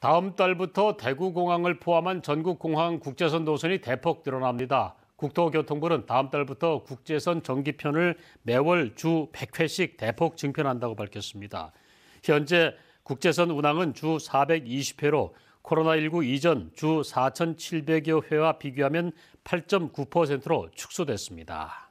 다음 달부터 대구공항을 포함한 전국공항 국제선 노선이 대폭 늘어납니다. 국토교통부는 다음 달부터 국제선 정기편을 매월 주 100회씩 대폭 증편한다고 밝혔습니다. 현재 국제선 운항은 주 420회로 코로나19 이전 주 4,700여 회와 비교하면 8.9%로 축소됐습니다.